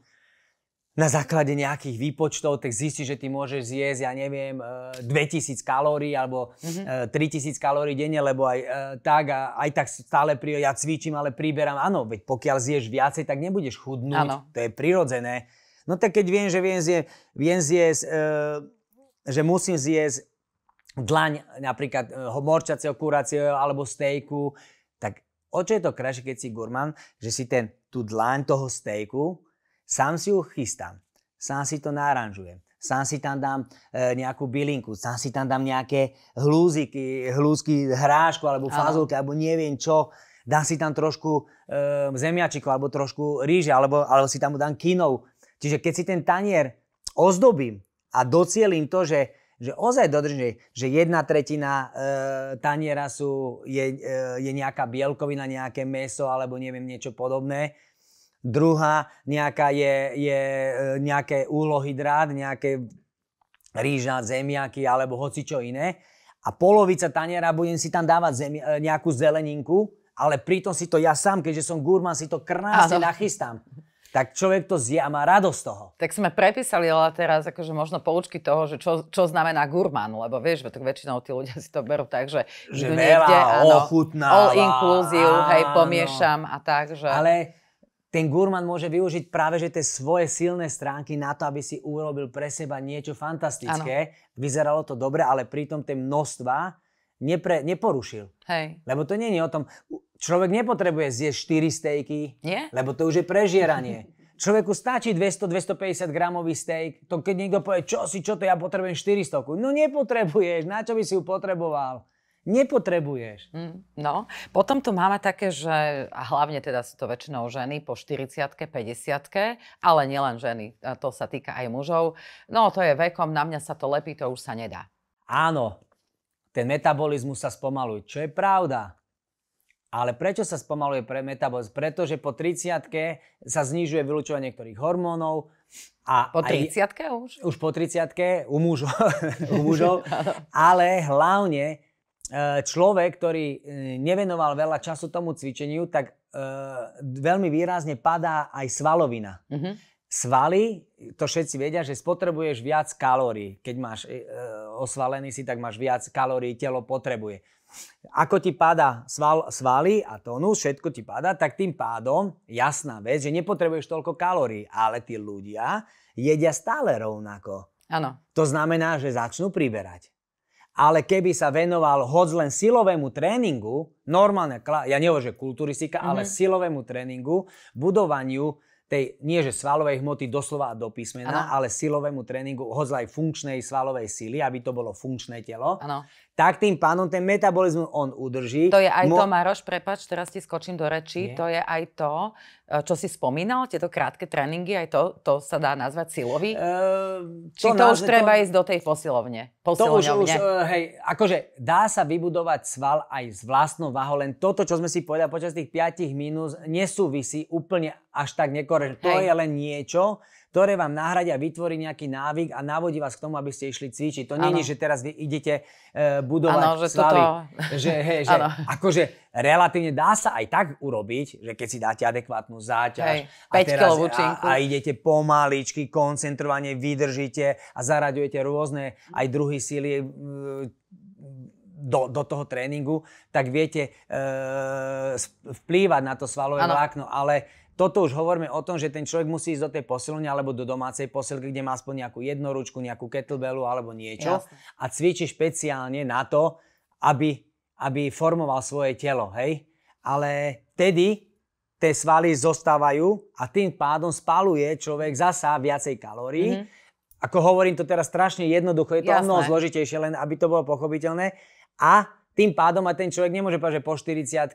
na základe nejakých výpočtov, tak zistíš, že ty môžeš zjesť, ja neviem, 2000 e, kalórií alebo mm-hmm. 3000 e, kalórií denne, lebo aj e, tak, a aj tak stále pri, ja cvičím, ale príberám. Áno, veď pokiaľ zješ viacej, tak nebudeš chudnúť, ano. to je prirodzené. No tak keď viem, že viem zjesť, viem zjesť že musím zjesť dlaň napríklad morčacieho, kuracieho alebo stejku, tak o čo je to krajšie, keď si gurman, že si ten, tú dlaň toho stejku Sám si ju chystám, sám si to náranžujem, sám si tam dám e, nejakú bylinku, sám si tam dám nejaké hlúziky, hlúzky, hrášku alebo fazulky, alebo neviem čo. Dám si tam trošku e, zemiačikov alebo trošku ríže, alebo, alebo si tam dám kinov. Čiže keď si ten tanier ozdobím a docielím to, že, že ozaj dodržne, že jedna tretina e, taniera sú, je, e, je nejaká bielkovina, nejaké meso alebo neviem niečo podobné, druhá nejaká je, je e, nejaké uhlohydrát, nejaké rýža, zemiaky alebo hoci čo iné. A polovica taniera budem si tam dávať zemi, e, nejakú zeleninku, ale pritom si to ja sám, keďže som gurman, si to krásne nachystám. Tak človek to zje a má radosť z toho. Tak sme prepísali ale teraz akože možno poučky toho, že čo, čo znamená gurman, lebo vieš, tak väčšinou tí ľudia si to berú tak, že, že veľa, niekde, áno, all inclusive, hej, pomiešam a tak, že... Ale ten gurman môže využiť práve že tie svoje silné stránky na to, aby si urobil pre seba niečo fantastické. Ano. Vyzeralo to dobre, ale pritom tie množstva nepre, neporušil. Hej. Lebo to nie je o tom, človek nepotrebuje zjesť 4 stejky, nie? lebo to už je prežieranie. Človeku stačí 200-250 gramový steak. To keď niekto povie, čo si, čo to, ja potrebujem 400. No nepotrebuješ, na čo by si ju potreboval? nepotrebuješ. Mm, no, potom tu máme také, že, a hlavne teda sú to väčšinou ženy po 40 50 ale nielen ženy, to sa týka aj mužov. No, to je vekom, na mňa sa to lepí, to už sa nedá. Áno, ten metabolizmus sa spomaluje, čo je pravda. Ale prečo sa spomaluje pre metabolizmus? Pretože po 30 sa znižuje vylučovanie niektorých hormónov. A po 30 už? Už po 30 u mužov. u mužov ale hlavne E, človek, ktorý e, nevenoval veľa času tomu cvičeniu, tak e, veľmi výrazne padá aj svalovina. Mm-hmm. Svaly, to všetci vedia, že spotrebuješ viac kalórií. Keď máš e, osvalený si, tak máš viac kalórií, telo potrebuje. Ako ti páda sval, svaly a tónus, všetko ti páda, tak tým pádom jasná vec, že nepotrebuješ toľko kalórií, ale tí ľudia jedia stále rovnako. Áno. To znamená, že začnú priberať ale keby sa venoval hoc len silovému tréningu, normálne, ja nehovorím, že kulturistika, mm-hmm. ale mhm. silovému tréningu, budovaniu tej, nie že svalovej hmoty doslova do písmena, ano. ale silovému tréningu, hoď aj funkčnej svalovej síly, aby to bolo funkčné telo, ano tak tým pánom ten metabolizmus on udrží. To je aj Mo- to, Maroš, prepač, teraz ti skočím do reči, Nie. to je aj to, e, čo si spomínal, tieto krátke tréningy, aj to, to sa dá nazvať silový? Uh, Či to, to už to... treba ísť do tej posilovne? To už, už e, hej, akože dá sa vybudovať sval aj s vlastnou váhou, len toto, čo sme si povedali počas tých 5 minút, nesúvisí úplne až tak nekorektne. To je len niečo, ktoré vám nahradia, vytvorí nejaký návyk a navodí vás k tomu, aby ste išli cvičiť. To nie je, že teraz vy idete e, budovať ano, že svaly. Toto... Že, hej, že, akože relatívne dá sa aj tak urobiť, že keď si dáte adekvátnu záťaž hej, a, teraz, a, a idete pomaličky, koncentrovanie, vydržíte a zaraďujete rôzne aj druhy síly, e, do, do toho tréningu, tak viete e, vplývať na to svalové vlákno, ale toto už hovoríme o tom, že ten človek musí ísť do tej posilne alebo do domácej posilky, kde má aspoň nejakú jednoručku, nejakú kettlebellu alebo niečo Jasne. a cvičí špeciálne na to, aby, aby formoval svoje telo, hej? Ale vtedy tie svaly zostávajú a tým pádom spaluje človek zasa viacej kalórií. Mm-hmm. Ako hovorím to teraz strašne jednoducho, je to mnoho zložitejšie, len aby to bolo pochopiteľné. A tým pádom aj ten človek nemôže povedať, že po 40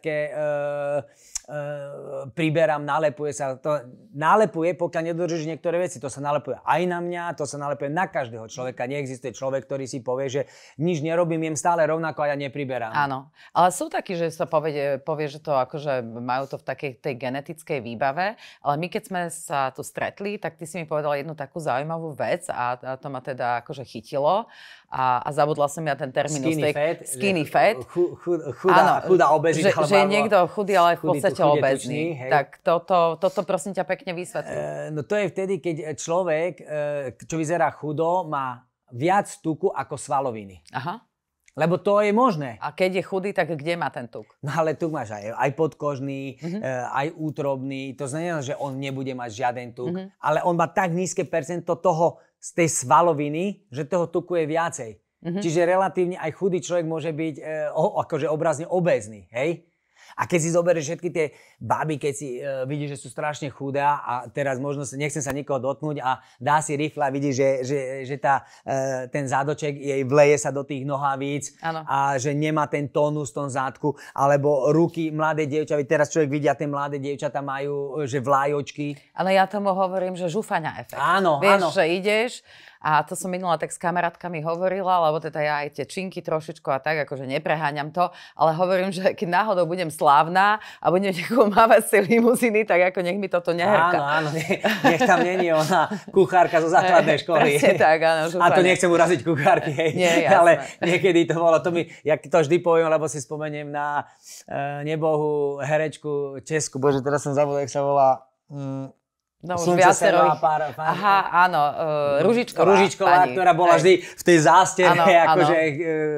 Ehm, priberám, nalepuje sa. To nalepuje, pokiaľ nedodržíš niektoré veci. To sa nalepuje aj na mňa, to sa nalepuje na každého človeka. Neexistuje človek, ktorý si povie, že nič nerobím, jem stále rovnako a ja nepriberám. Áno, ale sú takí, že sa povie, povie že to akože majú to v takej tej genetickej výbave, ale my keď sme sa tu stretli, tak ty si mi povedal jednu takú zaujímavú vec a, to ma teda akože chytilo a, a zabudla som ja ten termín Skinny fat. Skinny fat. Chudá, Áno, chudá Že, že je niekto chudý, ale v podstate byť obezný. tak toto, toto prosím ťa pekne vysvetlí. E, eh, no to je vtedy, keď eh, človek, e, čo vyzerá chudo, má viac tuku ako svaloviny. Aha. Lebo to je možné. A keď je chudý, tak kde má ten tuk? No ale tuk máš aj, aj podkožný, mm-hmm. aj útrobný. To znamená, že on nebude mať žiaden tuk. Mm-hmm. Ale on má tak nízke percento toho z tej svaloviny, že toho tuku je viacej. Mm-hmm. Čiže relatívne aj chudý človek môže byť e, o, akože obrazne obézny. Hej? A keď si zoberieš všetky tie baby, keď si e, vidíš, že sú strašne chudá a teraz možno nechcem sa nikoho dotknúť a dá si rýchla, a vidí, že, že, že tá, e, ten zádoček jej vleje sa do tých nohavíc ano. a že nemá ten tónus v tom zádku, alebo ruky mladé dievča, teraz človek vidia, tie mladé dievčatá majú, e, že vlájočky. Ale ja tomu hovorím, že žufania efekt. Áno, Vieš, áno. že ideš a to som minula tak s kamarátkami hovorila, lebo teda ja aj tie činky trošičku a tak, akože nepreháňam to, ale hovorím, že keď náhodou budem slávna a budem niekoho mávať si limuziny, tak ako nech mi toto nehrka. Áno, áno, nech, tam není ona kuchárka zo základnej eh, školy. tak, áno. a to nechcem uraziť kuchárky, hej. Nie, ale niekedy to bolo, to mi, ja to vždy poviem, lebo si spomeniem na e, eh, nebohu herečku Česku, bože, teraz som zabudol, jak sa volá, mm, No už viacero. Pár, pár, Aha, áno, uh, Ružičková. Ružičková, pani, ktorá bola hej. vždy v tej zástere, akože, e,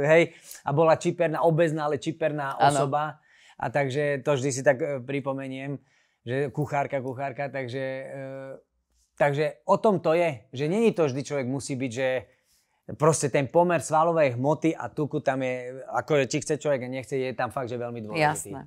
hej, a bola čiperná, obezná, ale čiperná ano. osoba. A takže to vždy si tak uh, pripomeniem, že kuchárka, kuchárka, takže, uh, takže o tom to je, že není to vždy človek musí byť, že proste ten pomer svalovej hmoty a tuku tam je, ako ti chce človek a nechce, je tam fakt, že veľmi dôležitý. Jasné.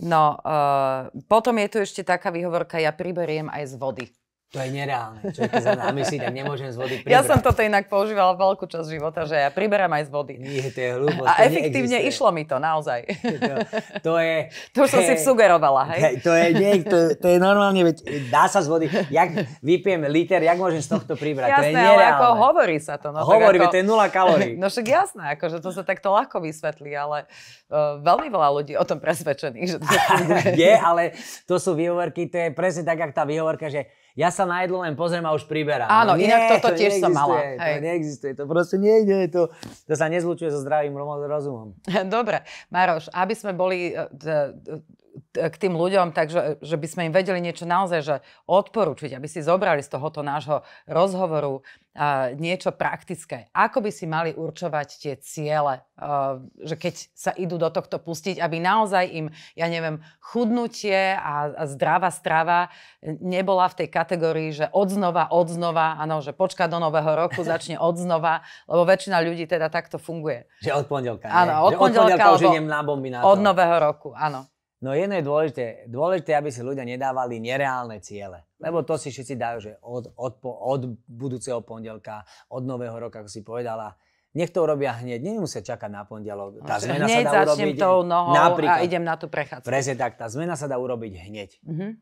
No, uh, potom je tu ešte taká výhovorka, ja priberiem aj z vody. To je nereálne, čo je za nami si tam nemôžem z vody pribrať. Ja som toto inak používala veľkú časť života, že ja priberám aj z vody. Nie, to je hlúposť. A efektívne neexistuje. išlo mi to, naozaj. To, to je... To už som si sugerovala, hej? To je, nie, to, to je normálne, veď dá sa z vody, jak vypijem liter, jak môžem z tohto pribrať, jasné, to je nereálne. Ale ako hovorí sa to. No, hovorí, ako, to je nula kalórií. No však jasné, akože to sa takto ľahko vysvetlí, ale uh, veľmi veľa ľudí o tom presvedčených. Že to je, ale to sú výhovorky, to je presne tak, jak tá výhovorka, že ja sa na jedlo len pozriem a už priberám. Áno, no, nie, inak toto to tiež som mala. Hej. To neexistuje, to proste nejde, to, to sa nezlučuje so zdravým rozumom. Dobre, Maroš, aby sme boli e, e, k tým ľuďom, takže že by sme im vedeli niečo naozaj že odporúčiť, aby si zobrali z tohoto nášho rozhovoru uh, niečo praktické. Ako by si mali určovať tie ciele, uh, že keď sa idú do tohto pustiť, aby naozaj im, ja neviem, chudnutie a, a zdravá strava nebola v tej kategórii, že odznova, odznova, áno, že počka do nového roku, začne odznova, lebo väčšina ľudí teda takto funguje. Že od pondelka. Áno, od pondelka, od pondelka alebo, na bomby na to. Od nového roku, áno. No jedno je dôležité, dôležité, aby si ľudia nedávali nereálne ciele. Lebo to si všetci dajú, že od, od, od budúceho pondelka, od nového roka, ako si povedala, nech to urobia hneď, nemusia čakať na pondelok. Tá zmena hneď sa dá urobiť tou nohou napríklad, a idem na tú prechádzku. Preze tak, tá zmena sa dá urobiť hneď. Uh-huh.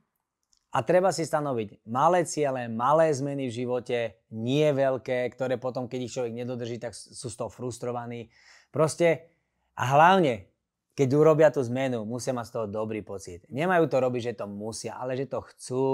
A treba si stanoviť malé ciele, malé zmeny v živote, nie veľké, ktoré potom, keď ich človek nedodrží, tak sú z toho frustrovaní. Proste a hlavne keď urobia tú zmenu, musia mať z toho dobrý pocit. Nemajú to robiť, že to musia, ale že to chcú,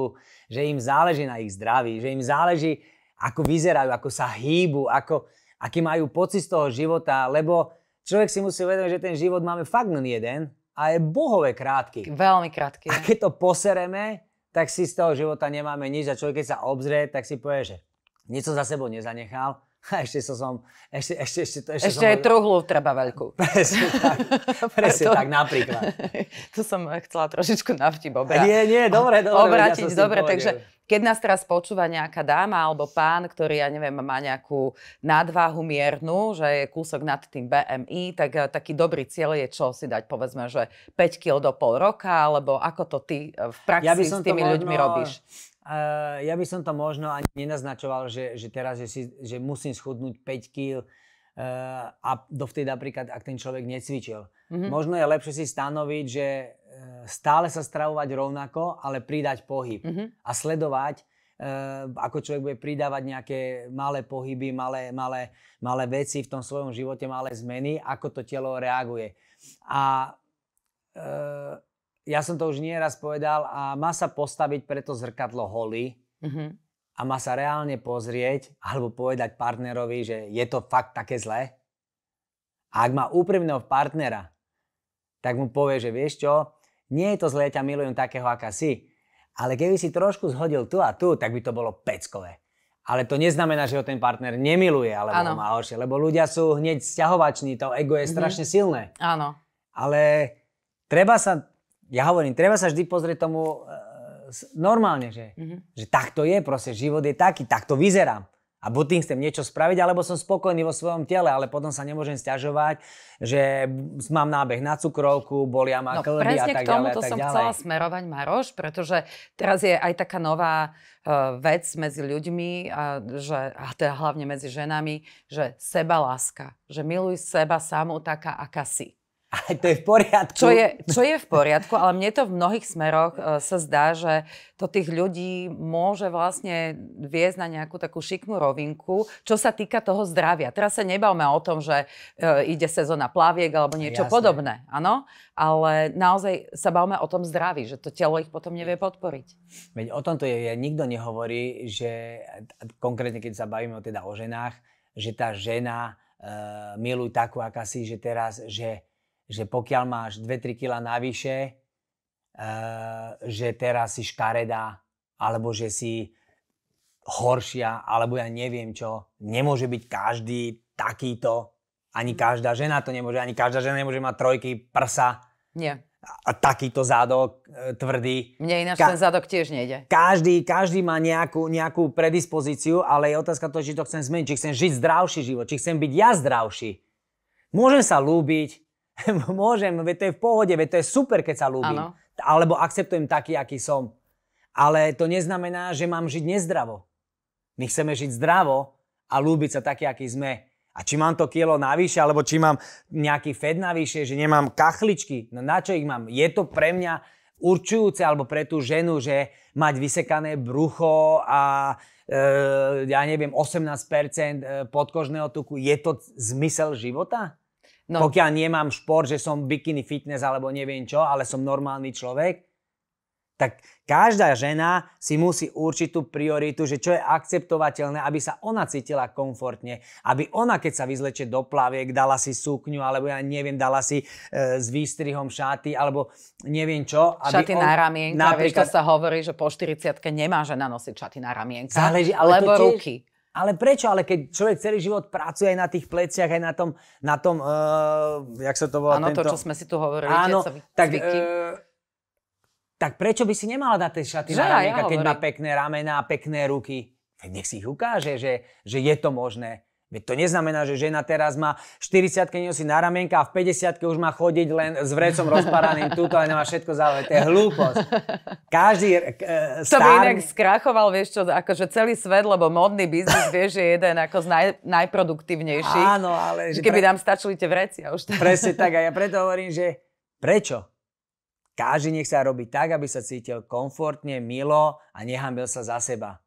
že im záleží na ich zdraví, že im záleží, ako vyzerajú, ako sa hýbu, ako, aký majú pocit z toho života, lebo človek si musí uvedomiť, že ten život máme fakt len jeden a je bohové krátky. Veľmi krátky. A keď to posereme, tak si z toho života nemáme nič a človek, keď sa obzrie, tak si povie, že nič za sebou nezanechal, a ešte som, som ešte, ešte, ešte, ešte, ešte som... aj truhlu treba veľkú. Presne tak, presne tak napríklad. to som chcela trošičku navtip obrať. Nie, nie, dobre, dobre. Obrátiť, ja dobre, takže keď nás teraz počúva nejaká dáma alebo pán, ktorý, ja neviem, má nejakú nadváhu miernu, že je kúsok nad tým BMI, tak eh, taký dobrý cieľ je čo si dať, povedzme, že 5 kg do pol roka, alebo ako to ty eh, v praxi ja s tými možno... ľuďmi robíš? ja by som to možno ani nenaznačoval, že, že teraz, že, si, že musím schudnúť 5 kg uh, a dovtedy napríklad, ak ten človek necvičil. Mm-hmm. Možno je lepšie si stanoviť, že uh, stále sa stravovať rovnako, ale pridať pohyb mm-hmm. a sledovať, uh, ako človek bude pridávať nejaké malé pohyby, malé, malé, malé veci v tom svojom živote, malé zmeny, ako to telo reaguje. A uh, ja som to už nieraz povedal, a má sa postaviť pre to zrkadlo holy mm-hmm. a má sa reálne pozrieť alebo povedať partnerovi, že je to fakt také zlé. A ak má úprimného partnera, tak mu povie, že vieš čo, nie je to zlé, ťa milujem takého, aká si. Ale keby si trošku zhodil tu a tu, tak by to bolo peckové. Ale to neznamená, že ho ten partner nemiluje, alebo ano. ho má horšie. Lebo ľudia sú hneď sťahovační, to ego je mm-hmm. strašne silné. Áno. Ale treba sa ja hovorím, treba sa vždy pozrieť tomu e, normálne, že, mm-hmm. že takto je, proste život je taký, takto vyzerám. A buď tým chcem niečo spraviť, alebo som spokojný vo svojom tele, ale potom sa nemôžem stiažovať, že mám nábeh na cukrovku, bolia ma no, klby a tak ďalej. No presne k to som ďalej. chcela smerovať, Maroš, pretože teraz je aj taká nová uh, vec medzi ľuďmi, a, že, a teda hlavne medzi ženami, že seba láska, že miluj seba samú taká, aká si. Ale to je v poriadku. Čo je, čo je v poriadku, ale mne to v mnohých smeroch e, sa zdá, že to tých ľudí môže vlastne viesť na nejakú takú šiknú rovinku, čo sa týka toho zdravia. Teraz sa nebavme o tom, že e, ide sezóna plaviek alebo niečo Jasne. podobné, áno? Ale naozaj sa bavme o tom zdraví, že to telo ich potom nevie podporiť. Veď o tomto je, nikto nehovorí, že konkrétne keď sa bavíme teda o ženách, že tá žena uh, miluj takú, aká si, že teraz, že že pokiaľ máš 2-3 kila navyše, eh, že teraz si škaredá, alebo že si horšia, alebo ja neviem čo. Nemôže byť každý takýto, ani mhm. každá žena to nemôže, ani každá žena nemôže mať trojky prsa. Nie. A takýto zádok e, tvrdý. Mne ináč Ka- ten zádok tiež nejde. Každý, každý má nejakú, nejakú predispozíciu, ale je otázka to, či to chcem zmeniť, či chcem žiť zdravší život, či chcem byť ja zdravší. Môžem sa lúbiť, Môžem, veď to je v pohode, veď to je super, keď sa ľúbim. Ano. Alebo akceptujem taký, aký som. Ale to neznamená, že mám žiť nezdravo. My chceme žiť zdravo a ľúbiť sa taký, aký sme. A či mám to kilo navyše, alebo či mám nejaký fed navyše, že nemám kachličky, no na čo ich mám? Je to pre mňa určujúce, alebo pre tú ženu, že mať vysekané brucho a e, ja neviem, 18% e, podkožného tuku, je to zmysel života? No. Pokiaľ nemám šport, že som bikini fitness alebo neviem čo, ale som normálny človek, tak každá žena si musí určitú prioritu, že čo je akceptovateľné, aby sa ona cítila komfortne, aby ona, keď sa vyzleče do plaviek, dala si sukňu, alebo ja neviem, dala si e, s výstrihom šaty, alebo neviem čo. Aby šaty on, na ramienka, napríklad, vieš, to sa hovorí, že po 40 nemá žena nosiť šaty na ramienka, záleží, ale lebo tiež, ruky. Ale prečo? Ale keď človek celý život pracuje aj na tých pleciach, aj na tom, na tom uh, jak sa to volá? Áno, tento... to, čo sme si tu hovorili. Áno, tak, uh, tak prečo by si nemala dať tie šaty že, na ramienka, ja keď hovorím. má pekné ramena a pekné ruky? nech si ich ukáže, že, že je to možné. Veď to neznamená, že žena teraz má 40 nosí na ramienka a v 50 už má chodiť len s vrecom rozparaným túto a nemá všetko zále. To je hlúposť. Každý e, star... To by inak skrachoval, vieš čo, akože celý svet, lebo modný biznis, vieš, je jeden ako z naj, najproduktívnejších. Áno, ale... Že keby pre... nám stačili tie vrecia už. Tam. Presne tak a ja preto hovorím, že prečo? Každý nech sa robí tak, aby sa cítil komfortne, milo a nehambil sa za seba.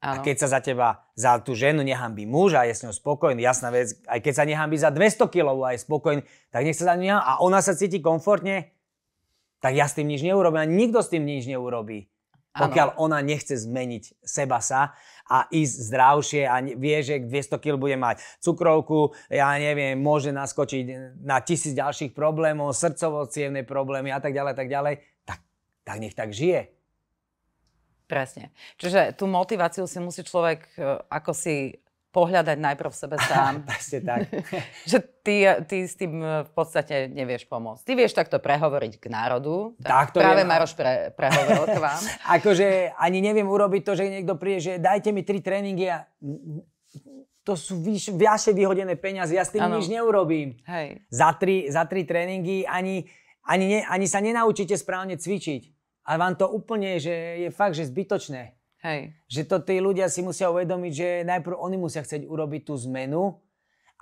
Ano. A keď sa za teba, za tú ženu nehambí muž a je s ňou spokojný, jasná vec, aj keď sa nehambí za 200 kg a je spokojný, tak nech sa za ňu a ona sa cíti komfortne, tak ja s tým nič neurobím a nikto s tým nič neurobí. Ano. Pokiaľ ona nechce zmeniť seba sa a ísť zdravšie a vie, že 200 kg bude mať cukrovku, ja neviem, môže naskočiť na tisíc ďalších problémov, srdcovo problémy a tak ďalej, tak ďalej, tak, tak nech tak žije. Presne. Čiže tú motiváciu si musí človek e, ako si pohľadať najprv v sebe sám. Presne tak. že ty, e, ty s tým e, v podstate nevieš pomôcť. Ty vieš takto prehovoriť k národu. Tak, tak to Práve je... Maroš pre, prehovoril k vám. akože ani neviem urobiť to, že niekto príde, že dajte mi tri tréningy a to sú vyš, viaše vyhodené peniaze, ja s tým ano. nič neurobím. Hej. Za, tri, za tri tréningy ani, ani, ne, ani sa nenaučíte správne cvičiť a vám to úplne, že je fakt, že zbytočné. Hej. Že to tí ľudia si musia uvedomiť, že najprv oni musia chcieť urobiť tú zmenu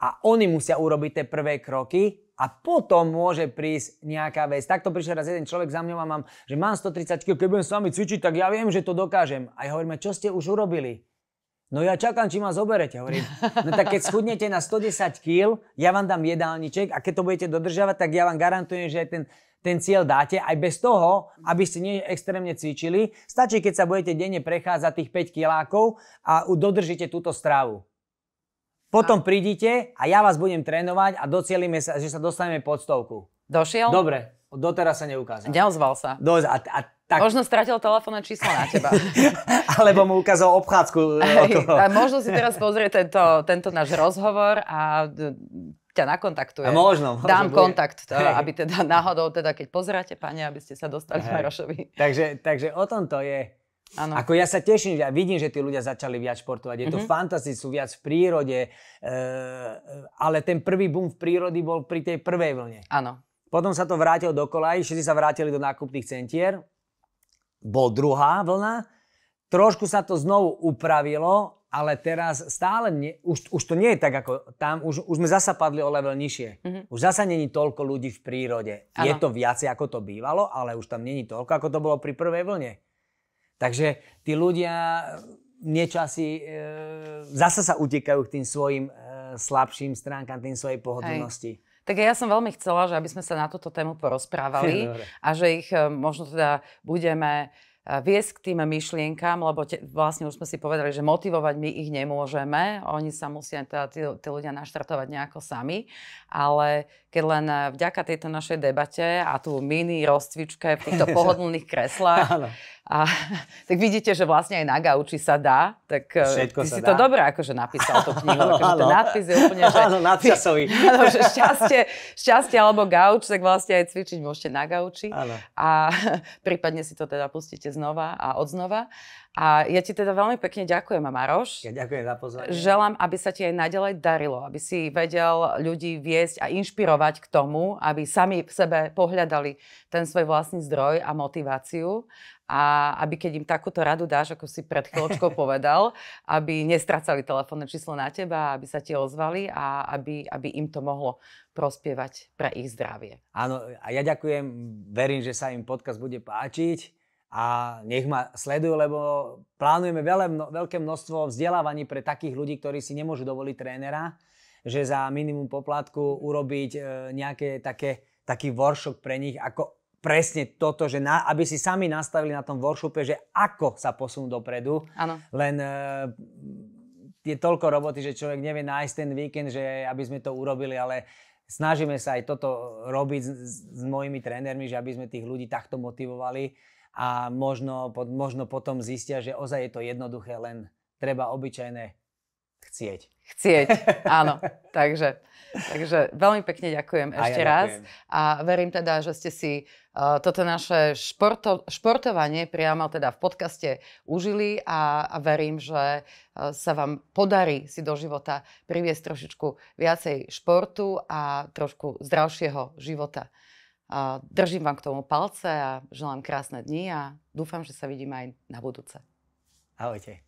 a oni musia urobiť tie prvé kroky a potom môže prísť nejaká vec. Takto prišiel raz jeden človek za mňou a mám, že mám 130 kg, keď budem s vami cvičiť, tak ja viem, že to dokážem. A ja hovorím, čo ste už urobili? No ja čakám, či ma zoberete, hovorím. No tak keď schudnete na 110 kg, ja vám dám jedálniček a keď to budete dodržiavať, tak ja vám garantujem, že aj ten, ten cieľ dáte aj bez toho, aby ste nie extrémne cvičili. Stačí, keď sa budete denne prechádzať tých 5 kilákov a dodržíte túto stravu. Potom prídite a ja vás budem trénovať a docielime sa, že sa dostaneme pod stovku. Došiel? Dobre, doteraz sa neukázal. Neozval sa. Do, a, a tak. Možno stratil telefónne číslo na teba. Alebo mu ukázal obchádzku. Eh, hej, a možno si teraz pozrie tento, tento náš rozhovor a ťa nakontaktuje. A možno. možno Dám bude. kontakt, to, eh, aby teda náhodou, teda keď pozeráte, pane, aby ste sa dostali hej. Marošovi. Takže, takže o tomto je. Ano. Ako ja sa teším, ja vidím, že tí ľudia začali viac športovať. Je to mm-hmm. fantastické, sú viac v prírode. E, ale ten prvý boom v prírody bol pri tej prvej vlne. Áno. Potom sa to vrátilo dokola, všetci sa vrátili do nákupných centier bol druhá vlna, trošku sa to znovu upravilo, ale teraz stále, nie, už, už to nie je tak ako tam, už, už sme zasa padli o level nižšie. Mm-hmm. Už zasa není toľko ľudí v prírode. Ano. Je to viacej ako to bývalo, ale už tam není toľko, ako to bolo pri prvej vlne. Takže tí ľudia eh, niečo asi, e, eh, zasa sa utekajú k tým svojim e, slabším stránkam, tým svojej pohodlnosti. Hej. Tak ja som veľmi chcela, že aby sme sa na túto tému porozprávali a že ich e, možno teda budeme e, viesť k tým myšlienkám, lebo te, vlastne už sme si povedali, že motivovať my ich nemôžeme, oni sa musia teda tí, tí ľudia naštartovať nejako sami, ale keď len e, vďaka tejto našej debate a tú mini rozcvičke v týchto pohodlných kreslách a tak vidíte, že vlastne aj na gauči sa dá, tak e, Všetko ty si dá. to dobre akože napísal to knihu, ano, akože ten nadpis je úplne, že, ano, nadčasový. Ano, že šťastie, šťastie alebo gauč, tak vlastne aj cvičiť môžete na gauči ano. a prípadne si to teda pustíte znova a odznova. A ja ti teda veľmi pekne ďakujem, Maroš. Ja ďakujem za pozvanie. Želám, aby sa ti aj naďalej darilo, aby si vedel ľudí viesť a inšpirovať k tomu, aby sami v sebe pohľadali ten svoj vlastný zdroj a motiváciu a aby keď im takúto radu dáš, ako si pred chvíľočkou povedal, aby nestracali telefónne číslo na teba, aby sa ti ozvali a aby, aby im to mohlo prospievať pre ich zdravie. Áno, a ja ďakujem, verím, že sa im podcast bude páčiť a nech ma sledujú, lebo plánujeme veľa, veľké množstvo vzdelávaní pre takých ľudí, ktorí si nemôžu dovoliť trénera, že za minimum poplatku urobiť e, nejaké také, taký workshop pre nich, ako presne toto, že na, aby si sami nastavili na tom workshope, že ako sa posunú dopredu. Ano. Len e, je toľko roboty, že človek nevie nájsť ten víkend, že aby sme to urobili, ale snažíme sa aj toto robiť s, s mojimi trénermi, že aby sme tých ľudí takto motivovali a možno, možno potom zistia, že ozaj je to jednoduché, len treba obyčajné Chcieť. Chcieť, áno. takže, takže veľmi pekne ďakujem ešte a ja raz. Ďakujem. A verím teda, že ste si uh, toto naše športo, športovanie priamo teda v podcaste užili a, a verím, že uh, sa vám podarí si do života priviesť trošičku viacej športu a trošku zdravšieho života. Uh, držím vám k tomu palce a želám krásne dni a dúfam, že sa vidíme aj na budúce. Ahojte.